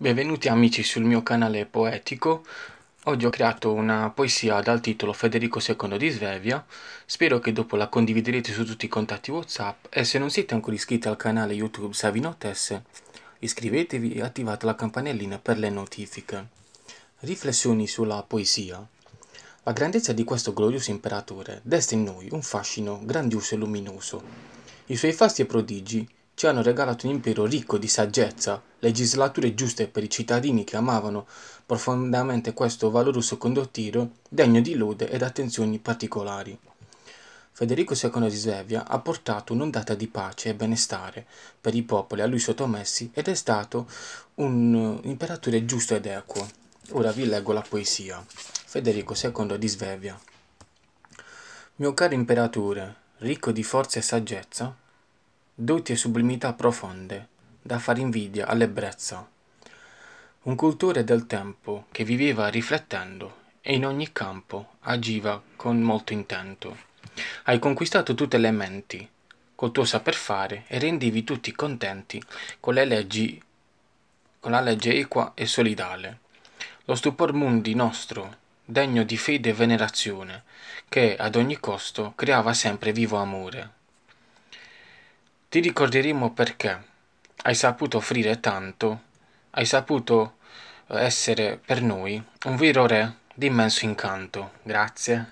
Benvenuti amici sul mio canale poetico. Oggi ho creato una poesia dal titolo Federico II di Svevia. Spero che dopo la condividerete su tutti i contatti WhatsApp e se non siete ancora iscritti al canale YouTube Savino Tesse, iscrivetevi e attivate la campanellina per le notifiche. Riflessioni sulla poesia. La grandezza di questo glorioso imperatore desta in noi un fascino grandioso e luminoso. I suoi fasti e prodigi ci hanno regalato un impero ricco di saggezza, legislature giuste per i cittadini che amavano profondamente questo valoroso condottiero, degno di lode ed attenzioni particolari. Federico II di Svevia ha portato un'ondata di pace e benestare per i popoli a lui sottomessi ed è stato un eh, imperatore giusto ed equo. Ora vi leggo la poesia. Federico II di Svevia. Mio caro imperatore, ricco di forza e saggezza, doti e sublimità profonde, da far invidia all'ebbrezza. Un cultore del tempo che viveva riflettendo e in ogni campo agiva con molto intento. Hai conquistato tutte le menti col tuo saper fare e rendivi tutti contenti con le leggi con la legge equa e solidale. Lo stupor mundi nostro, degno di fede e venerazione, che ad ogni costo creava sempre vivo amore. Ti ricorderemo perché hai saputo offrire tanto, hai saputo eh, essere per noi un vero re di immenso incanto. Grazie.